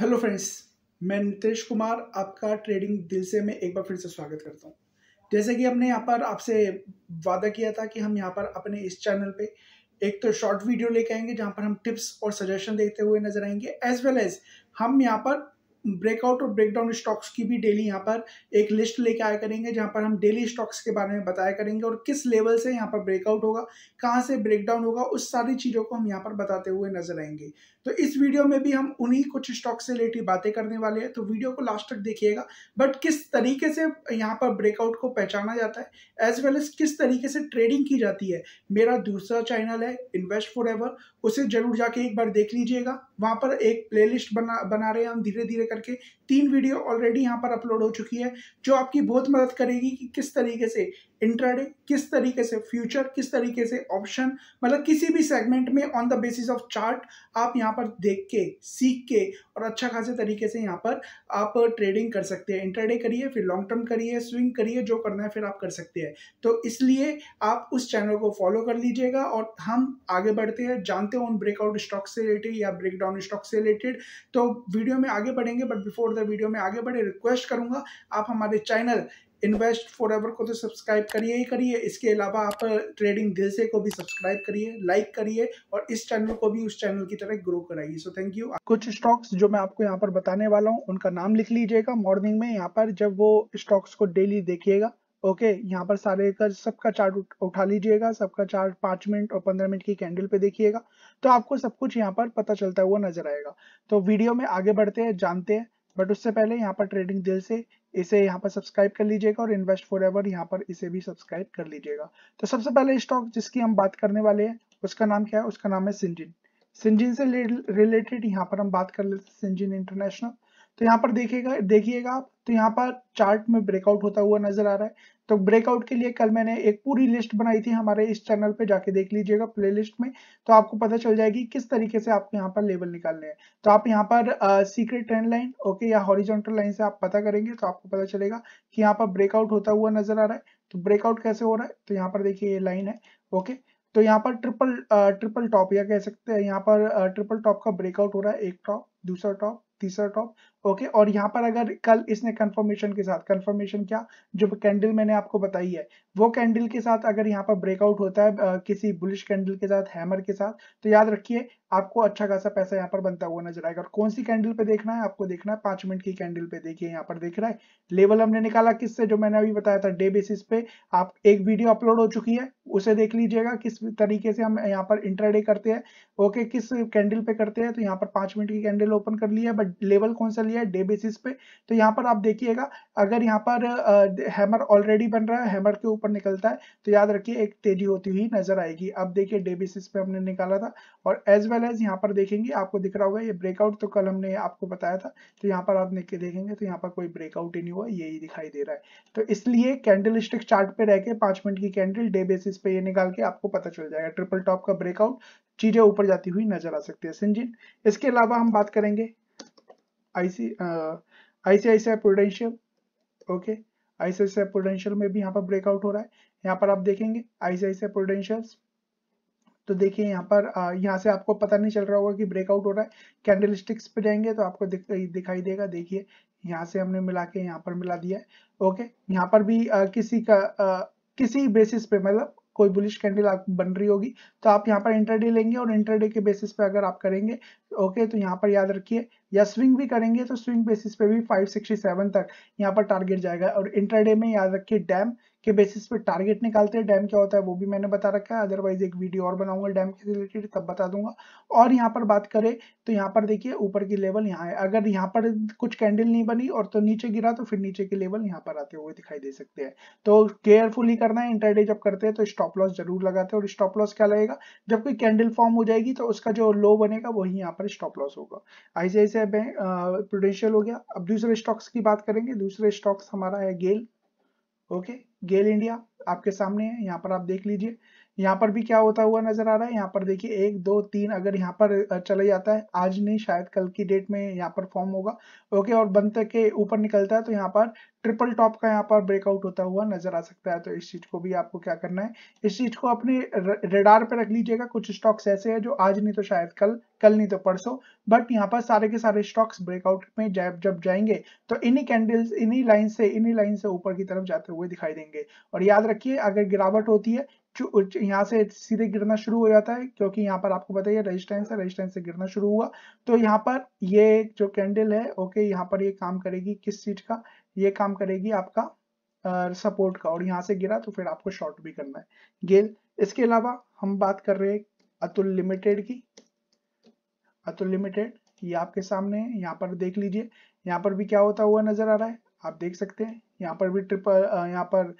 hello friends मैं नितेश कुमार आपका trading दिल से मैं एक बार फिर से स्वागत करता हूँ जैसे कि हमने यहाँ पर आपसे वादा किया था कि हम यहाँ पर अपने इस चैनल पे एक तो शॉर्ट वीडियो लेके आएंगे जहाँ पर हम टिप्स और सजेशन देते हुए नजर आएंगे एज वेल एज हम यहाँ पर ब्रेकआउट और ब्रेकडाउन स्टॉक्स की भी डेली यहाँ पर एक लिस्ट लेके आया करेंगे जहाँ पर हम डेली स्टॉक्स के बारे में बताया करेंगे और किस लेवल से यहाँ पर ब्रेकआउट होगा कहाँ से ब्रेकडाउन होगा उस सारी चीज़ों को हम यहाँ पर बताते हुए नजर आएंगे तो इस वीडियो में भी हम उन्हीं कुछ स्टॉक से रिलेटेड बातें करने वाले हैं तो वीडियो को लास्ट तक देखिएगा बट किस तरीके से यहाँ पर ब्रेकआउट को पहचाना जाता है एज वेल एज किस तरीके से ट्रेडिंग की जाती है मेरा दूसरा चैनल है इन्वेस्ट फॉर एवर उसे जरूर जाके एक बार देख लीजिएगा वहाँ पर एक प्लेलिस्ट बना बना रहे हैं हम धीरे धीरे करके तीन वीडियो ऑलरेडी यहाँ पर अपलोड हो चुकी है जो आपकी बहुत मदद करेगी कि किस तरीके से इंट्राडे किस तरीके से फ्यूचर किस तरीके से ऑप्शन मतलब किसी भी सेगमेंट में on the basis of chart आप यहाँ पर देख के सीख के और अच्छा खासे तरीके से यहाँ पर आप ट्रेडिंग कर सकते हैं इंट्राडे करिए फिर लॉन्ग टर्म करिए स्विंग करिए जो करना है फिर आप कर सकते हैं तो इसलिए आप उस चैनल को फॉलो कर लीजिएगा और हम आगे बढ़ते हैं जानते हैं उन ब्रेकआउट स्टॉक से रिलेटेड या ब्रेकडाउन स्टॉक से रिलेटेड तो वीडियो में आगे बढ़ेंगे बट बिफोर द वीडियो में आगे बढ़े रिक्वेस्ट करूंगा आप हमारे चैनल इन्वेस्ट फॉर एवर को तो सब्सक्राइब करिए ही करिए इसके अलावा आप ट्रेडिंग दिल से को भी सब्सक्राइब करिए लाइक करिए और इस चैनल को भी उस चैनल की तरह ग्रो कराइए सो थैंक यू कुछ स्टॉक्स जो मैं आपको यहाँ पर बताने वाला हूँ उनका नाम लिख लीजिएगा मॉर्निंग में यहाँ पर जब वो स्टॉक्स को डेली देखिएगा ओके okay, यहाँ पर सारे का सबका चार्ट उठा लीजिएगा सबका चार्ट पांच मिनट और पंद्रह मिनट की कैंडल पे देखिएगा तो आपको सब कुछ यहाँ पर पता चलता हुआ नजर आएगा तो वीडियो में आगे बढ़ते हैं जानते हैं बट उससे पहले यहाँ पर ट्रेडिंग दिल से इसे यहाँ पर सब्सक्राइब कर लीजिएगा और इन्वेस्ट फॉर एवर यहाँ पर इसे भी सब्सक्राइब कर लीजिएगा तो सबसे पहले स्टॉक जिसकी हम बात करने वाले हैं उसका नाम क्या है उसका नाम है सिंजिन सिंजिन से रिलेटेड यहाँ पर हम बात कर लेते हैं सिंजिन इंटरनेशनल तो यहाँ पर देखिएगा देखिएगा आप तो यहाँ पर चार्ट में ब्रेकआउट होता हुआ नजर आ रहा है तो ब्रेकआउट के लिए कल मैंने एक पूरी लिस्ट बनाई थी हमारे इस चैनल पे जाके देख लीजिएगा प्लेलिस्ट में तो आपको पता चल जाएगी किस तरीके से आपको यहाँ पर लेवल निकालने हैं तो आप यहाँ पर सीक्रेट ट्रेंड लाइन ओके या हॉरिजॉन्टल लाइन से आप पता करेंगे तो आपको पता चलेगा कि यहाँ पर ब्रेकआउट होता हुआ नजर आ रहा है तो ब्रेकआउट कैसे हो रहा है तो यहाँ पर देखिए ये लाइन है ओके तो यहाँ पर ट्रिपल ट्रिपल टॉप या कह सकते हैं यहाँ पर ट्रिपल टॉप का ब्रेकआउट हो रहा है एक टॉप दूसरा टॉप तीसरा टॉप ओके और यहाँ पर अगर कल इसने कंफर्मेशन के साथ कंफर्मेशन क्या जो कैंडल मैंने आपको बताई है वो कैंडल के साथ अगर यहाँ पर ब्रेकआउट होता है आ, किसी बुलिश कैंडल के साथ हैमर के साथ तो याद रखिए आपको अच्छा खासा पैसा यहाँ पर बनता हुआ नजर आएगा और कौन सी कैंडल पे देखना है आपको देखना है पांच मिनट की कैंडल पे देखिए यहाँ पर देख रहा है लेवल हमने निकाला किससे जो मैंने अभी बताया था डे बेसिस पे आप एक वीडियो अपलोड हो चुकी है उसे देख लीजिएगा किस तरीके से हम यहाँ पर इंटरडे करते हैं ओके किस कैंडल पे करते हैं तो यहाँ पर पांच मिनट की कैंडल ओपन कर लिया है बट लेवल कौन सा लिया है डे बेसिस पे तो यहाँ पर आप देखिएगा अगर यहाँ पर हैमर ऑलरेडी बन रहा है हैमर के ऊपर निकलता है तो याद रखिए एक तेजी होती हुई नजर आएगी अब देखिए डे बेसिस पे हमने निकाला था और एज वेल एज यहाँ पर देखेंगे आपको दिख रहा होगा ये ब्रेकआउट तो कल हमने आपको बताया था तो यहाँ पर आप देखेंगे तो यहाँ पर कोई ब्रेकआउट ही नहीं हुआ यही दिखाई दे रहा है तो इसलिए कैंडल स्टिक चार्ट पे रह के पांच मिनट की कैंडल डे बेसिस पे ये निकाल के आपको पता चल जाएगा ट्रिपल टॉप का ब्रेकआउट चीजें ऊपर जाती हुई नजर आ सकती है सिंजिन इसके अलावा हम बात करेंगे IC ICICI Prudential okay ICICI Prudential में भी यहाँ पर ब्रेकआउट हो रहा है यहाँ पर आप देखेंगे आईसीआईसीआई प्रोडेंशियल तो देखिए यहाँ पर यहाँ से आपको पता नहीं चल रहा होगा कि ब्रेकआउट हो रहा है कैंडल स्टिक्स पे जाएंगे तो आपको दिख, दिखाई देगा देखिए यहाँ से हमने मिला के यहाँ पर मिला दिया है ओके यहाँ पर भी आ, किसी का आ, किसी बेसिस पे मतलब कोई बुलिश कैंडल आप बन रही होगी तो आप यहाँ पर इंटरडे लेंगे और इंटरडे के बेसिस पे अगर आप करेंगे ओके तो यहाँ पर याद रखिए या स्विंग भी करेंगे तो स्विंग बेसिस पे भी 567 तक यहाँ पर टारगेट जाएगा और इंटरडे में याद रखिए डैम के बेसिस पे टारगेट निकालते हैं डैम क्या होता है वो भी मैंने बता रखा है अदरवाइज एक वीडियो और बनाऊंगा डैम के रिलेटेड तब बता दूंगा और यहाँ पर बात करें तो यहाँ पर देखिए ऊपर की लेवल यहाँ है अगर यहाँ पर कुछ कैंडल नहीं बनी और तो नीचे गिरा तो फिर नीचे के लेवल यहाँ पर आते हुए दिखाई दे सकते हैं तो केयरफुली करना है इंटरडे जब करते हैं तो स्टॉप लॉस जरूर लगाते हैं और स्टॉप लॉस क्या लगेगा जब कोई कैंडल फॉर्म हो जाएगी तो उसका जो लो बनेगा वही यहाँ पर स्टॉप लॉस होगा ऐसे ऐसे प्रोडेंशियल हो गया अब दूसरे स्टॉक्स की बात करेंगे दूसरे स्टॉक्स हमारा है गेल ओके गेल इंडिया आपके सामने है यहाँ पर आप देख लीजिए यहाँ पर भी क्या होता हुआ नजर आ रहा है यहाँ पर देखिए एक दो तीन अगर यहाँ पर चला जाता है आज नहीं शायद कल की डेट में यहाँ पर फॉर्म होगा ओके और बनते के ऊपर निकलता है तो यहाँ पर ट्रिपल टॉप का यहाँ पर ब्रेकआउट होता हुआ नजर आ सकता है तो इस चीज को भी आपको क्या करना है इस चीज को अपने रेडार पर रख लीजिएगा कुछ स्टॉक्स ऐसे है जो आज नहीं तो शायद कल कल नहीं तो परसों बट यहाँ पर सारे के सारे स्टॉक्स ब्रेकआउट में जब जब जाएंगे तो इन्हीं कैंडल्स इन्हीं लाइन से इन्हीं लाइन से ऊपर की तरफ जाते हुए दिखाई देंगे और याद रखिए अगर गिरावट होती है यहाँ से सीधे गिरना शुरू हो जाता है क्योंकि यहाँ पर आपको पता है रेजिस्टेंस है रेजिस्टेंस से गिरना शुरू हुआ तो यहाँ पर ये जो कैंडल है ओके यहाँ पर ये काम करेगी किस चीज का ये काम करेगी आपका सपोर्ट का और यहाँ से गिरा तो फिर आपको शॉर्ट भी करना है गेल इसके अलावा हम बात कर रहे हैं अतुल लिमिटेड की अतुल लिमिटेड ये आपके सामने है यहाँ पर देख लीजिए यहाँ पर भी क्या होता हुआ नजर आ रहा है आप देख सकते हैं यहाँ पर भी ट्रिपल यहाँ पर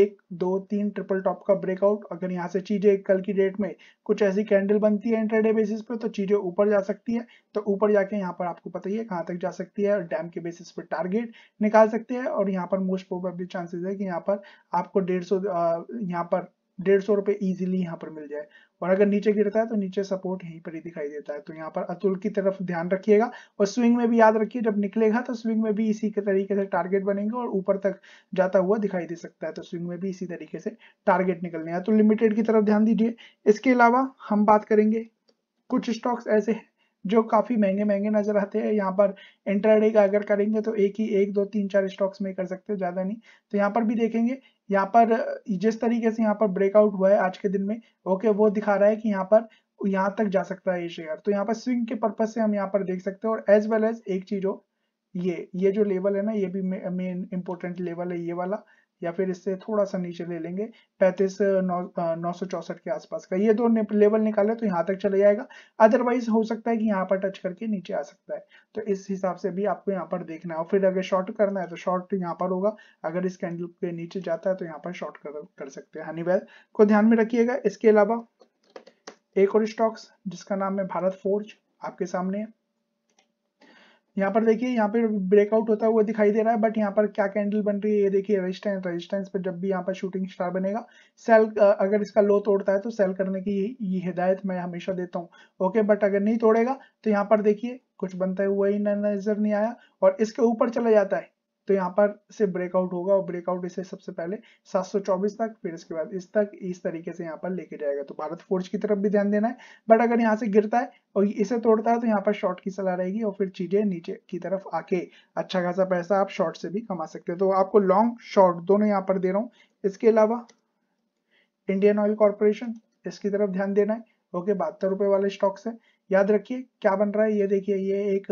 एक दो तीन ट्रिपल टॉप का ब्रेकआउट अगर यहाँ से चीजें कल की डेट में कुछ ऐसी कैंडल बनती है इंटरडे बेसिस पे तो चीजें ऊपर जा सकती है तो ऊपर जाके यहाँ पर आपको पता ही है कहाँ तक जा सकती है और डैम के बेसिस पे टारगेट निकाल सकते हैं और यहाँ पर मोस्ट प्रोबेबली चांसेस है कि यहाँ पर आपको डेढ़ सौ यहाँ पर डेढ़ सौ रुपए इजिली यहाँ पर मिल जाए और अगर नीचे गिरता है तो नीचे सपोर्ट यहीं पर ही दिखाई देता है तो यहाँ पर अतुल की तरफ ध्यान रखिएगा और स्विंग में भी याद रखिए जब निकलेगा तो स्विंग में भी इसी के तरीके से टारगेट बनेंगे और ऊपर तक जाता हुआ दिखाई दे सकता है तो स्विंग में भी इसी तरीके से टारगेट निकलने तो लिमिटेड की तरफ ध्यान दीजिए इसके अलावा हम बात करेंगे कुछ स्टॉक्स ऐसे जो काफी महंगे महंगे नजर आते हैं यहाँ पर इंटरडे का अगर करेंगे तो एक ही एक दो तीन चार स्टॉक्स में कर सकते हो ज्यादा नहीं तो यहाँ पर भी देखेंगे यहाँ पर जिस तरीके से यहाँ पर ब्रेकआउट हुआ है आज के दिन में ओके वो दिखा रहा है कि यहाँ पर यहाँ तक जा सकता है ये शेयर तो यहाँ पर स्विंग के पर्पज से हम यहाँ पर देख सकते हैं और एज वेल एज एक चीज हो ये ये जो लेवल है ना ये भी मेन इंपॉर्टेंट लेवल है ये वाला या फिर इससे थोड़ा सा नीचे ले लेंगे पैंतीस नौ सौ चौसठ के आसपास का ये दो लेवल निकाले तो यहाँ तक चले जाएगा अदरवाइज हो सकता है कि यहाँ पर टच करके नीचे आ सकता है तो इस हिसाब से भी आपको यहाँ पर देखना है और फिर अगर शॉर्ट करना है तो शॉर्ट यहाँ पर होगा अगर इस कैंडल के नीचे जाता है तो यहाँ पर शॉर्ट कर, कर सकते हैं वेल को ध्यान में रखिएगा इसके अलावा एक और स्टॉक्स जिसका नाम है भारत फोर्ज आपके सामने है यहाँ पर देखिए यहाँ पे ब्रेकआउट होता हुआ दिखाई दे रहा है बट यहाँ पर क्या कैंडल बन रही है ये देखिए रेजिस्टेंस रेजिस्टेंस पर जब भी यहाँ पर शूटिंग स्टार बनेगा सेल अगर इसका लो तोड़ता है तो सेल करने की ये हिदायत मैं हमेशा देता हूँ ओके बट अगर नहीं तोड़ेगा तो यहाँ पर देखिए कुछ बनता हुआ ही नजर नहीं आया और इसके ऊपर चला जाता है तो यहाँ पर से ब्रेकआउट होगा और ब्रेकआउट इसे सबसे पहले 724 तक फिर इसके बाद इस तक इस तरीके से यहाँ पर लेके जाएगा तो भारत फोर्ज की तरफ भी ध्यान देना है बट अगर यहाँ से गिरता है और इसे तोड़ता है तो यहाँ पर शॉर्ट की सलाह रहेगी और फिर चीजें नीचे की तरफ आके अच्छा खासा पैसा आप शॉर्ट से भी कमा सकते हो तो आपको लॉन्ग शॉर्ट दोनों यहाँ पर दे रहा हूँ इसके अलावा इंडियन ऑयल कॉर्पोरेशन इसकी तरफ ध्यान देना है ओके बहत्तर रुपए वाले स्टॉक्स है याद रखिए क्या बन रहा है ये देखिए ये एक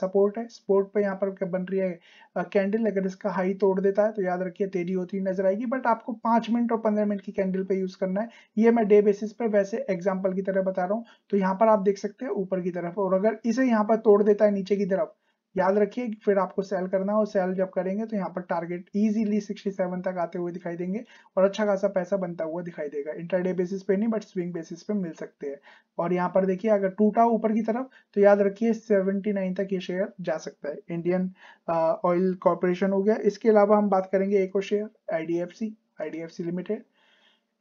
सपोर्ट है सपोर्ट पे यहाँ पर क्या बन रही है कैंडल अगर इसका हाई तोड़ देता है तो याद रखिए तेजी होती हुई नजर आएगी बट आपको पांच मिनट और पंद्रह मिनट की कैंडल पे यूज करना है ये मैं डे बेसिस पे वैसे एग्जाम्पल की तरह बता रहा हूँ तो यहाँ पर आप देख सकते हैं ऊपर की तरफ और अगर इसे यहाँ पर तोड़ देता है नीचे की तरफ याद रखिए फिर आपको सेल करना और सेल जब करेंगे तो यहाँ पर टारगेट इजीली 67 तक आते हुए दिखाई देंगे और अच्छा खासा पैसा बनता हुआ दिखाई देगा इंटरडे बेसिस पे नहीं बट स्विंग बेसिस पे मिल सकते हैं और यहाँ पर देखिए अगर टूटा ऊपर की तरफ तो याद रखिए 79 तक ये शेयर जा सकता है इंडियन ऑयल कॉरपोरेशन हो गया इसके अलावा हम बात करेंगे एक और शेयर एफ सी लिमिटेड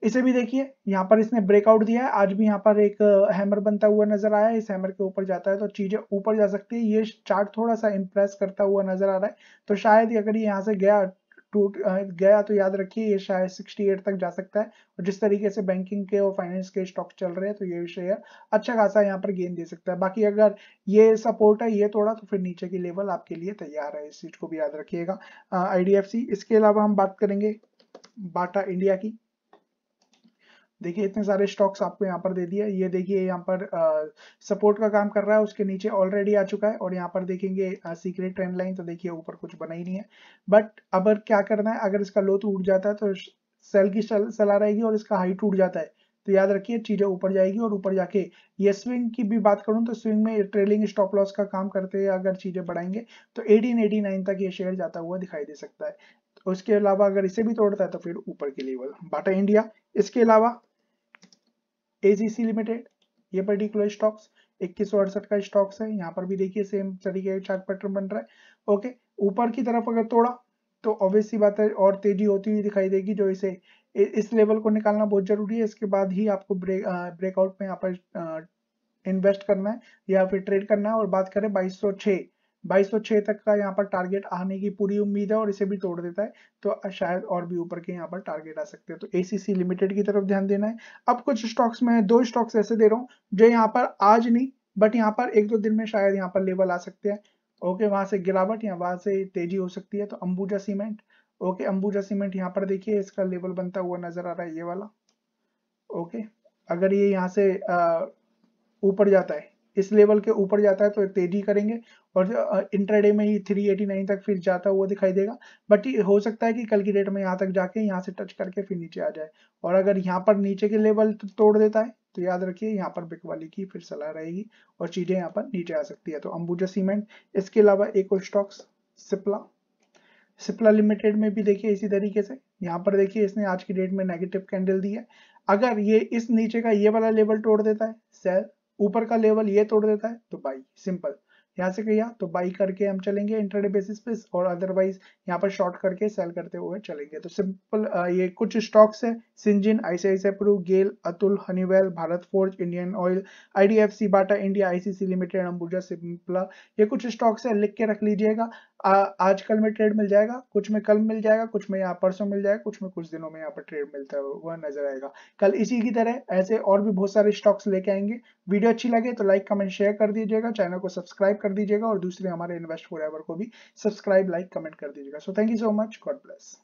इसे भी देखिए यहाँ पर इसने ब्रेकआउट दिया है आज भी यहाँ पर एक हैमर बनता हुआ नजर आया है इस हैमर के ऊपर जाता है तो चीजें ऊपर जा सकती है ये चार्ट थोड़ा सा इम्प्रेस करता हुआ नजर आ रहा है तो शायद अगर ये यहाँ से गया टूट गया तो याद रखिए ये शायद 68 तक जा सकता है और जिस तरीके से बैंकिंग के और फाइनेंस के स्टॉक चल रहे हैं तो ये शेयर अच्छा खासा यहाँ पर गेन दे सकता है बाकी अगर ये सपोर्ट है ये थोड़ा तो फिर नीचे की लेवल आपके लिए तैयार है इस चीज को भी याद रखिएगा आई इसके अलावा हम बात करेंगे बाटा इंडिया की देखिए इतने सारे स्टॉक्स आपको यहाँ पर दे दिए ये देखिए यहाँ पर सपोर्ट का काम कर रहा है उसके नीचे ऑलरेडी आ चुका है और यहाँ पर देखेंगे सीक्रेट ट्रेंड लाइन तो देखिए ऊपर कुछ बना ही नहीं है बट अब क्या करना है अगर इसका लो तो टूट जाता है तो सेल की सेल रहेगी और इसका हाई टूट तो जाता है तो याद रखिए चीजें ऊपर जाएगी और ऊपर जाके ये स्विंग की भी बात करूं तो स्विंग में ट्रेलिंग स्टॉप लॉस का काम करते हैं अगर चीजें बढ़ाएंगे तो 1889 तक ये शेयर जाता हुआ दिखाई दे सकता है उसके अलावा अगर इसे भी तोड़ता है तो फिर ऊपर के लेवल बाटा इंडिया इसके अलावा एजीसी लिमिटेड ये पर्टिकुलर स्टॉक्स इक्कीस का स्टॉक्स है यहाँ पर भी देखिए सेम तरीके का चार्ट पैटर्न बन रहा है ओके ऊपर की तरफ अगर तोड़ा तो ऑब्वियसली बात है और तेजी होती हुई दिखाई देगी जो इसे इस लेवल को निकालना बहुत जरूरी है इसके बाद ही आपको ब्रेक ब्रेकआउट में यहाँ पर इन्वेस्ट करना है या फिर ट्रेड करना है और बात करें 2206 2206 तक का यहाँ पर टारगेट आने की पूरी उम्मीद है और इसे भी तोड़ देता है तो शायद और भी ऊपर के यहाँ पर टारगेट आ सकते हैं तो एसीसी लिमिटेड की तरफ ध्यान देना है अब कुछ स्टॉक्स में है दो स्टॉक्स ऐसे दे रहा हूँ जो यहाँ पर आज नहीं बट यहाँ पर एक दो दिन में शायद यहाँ पर लेवल आ सकते हैं ओके वहां से गिरावट या वहां से तेजी हो सकती है तो Ambuja Cement okay Ambuja Cement यहाँ पर देखिए इसका लेवल बनता हुआ नजर आ रहा है ये वाला ओके अगर ये यहाँ से ऊपर जाता है इस लेवल के ऊपर जाता है तो तेजी करेंगे और इंटरडे में ही 389 तक फिर जाता हुआ दिखाई देगा बट हो सकता है कि कल की डेट में यहाँ तक जाके यहाँ से टच करके फिर नीचे आ जाए और अगर यहाँ पर नीचे के लेवल तो तोड़ देता है तो याद रखिए यहाँ पर बिक वाली की फिर सलाह रहेगी और चीजें यहाँ पर नीचे आ सकती है तो अंबुजा सीमेंट इसके अलावा एक और स्टॉक्स सिप्ला सिप्ला लिमिटेड में भी देखिए इसी तरीके से यहाँ पर देखिए इसने आज की डेट में नेगेटिव कैंडल दी है अगर ये इस नीचे का ये वाला लेवल तोड़ देता है सेल ऊपर का लेवल ये तोड़ देता है तो बाई सिंपल यहाँ से किया तो बाई करके हम चलेंगे इंटरडे बेसिस पे और अदरवाइज यहाँ पर शॉर्ट करके सेल करते हुए चलेंगे तो सिंपल ये कुछ स्टॉक्स है Syngene ICICI Pru GAIL Atul Honeywell Bharat Forge Indian Oil IDFC Bata India ICC Limited Ambuja Cipla ये कुछ स्टॉक्स है लिख के रख लीजिएगा आज कल में ट्रेड मिल जाएगा कुछ में कल मिल जाएगा कुछ में यहाँ परसों मिल जाएगा कुछ में कुछ दिनों में यहाँ पर ट्रेड मिलता हुआ नजर आएगा कल इसी की तरह ऐसे और भी बहुत सारे स्टॉक्स लेके आएंगे वीडियो अच्छी लगे तो लाइक कमेंट शेयर कर दीजिएगा चैनल को सब्सक्राइब कर कर दीजिएगा और दूसरे हमारे इन्वेस्ट फॉर को भी सब्सक्राइब लाइक कमेंट कर दीजिएगा so thank you so much God bless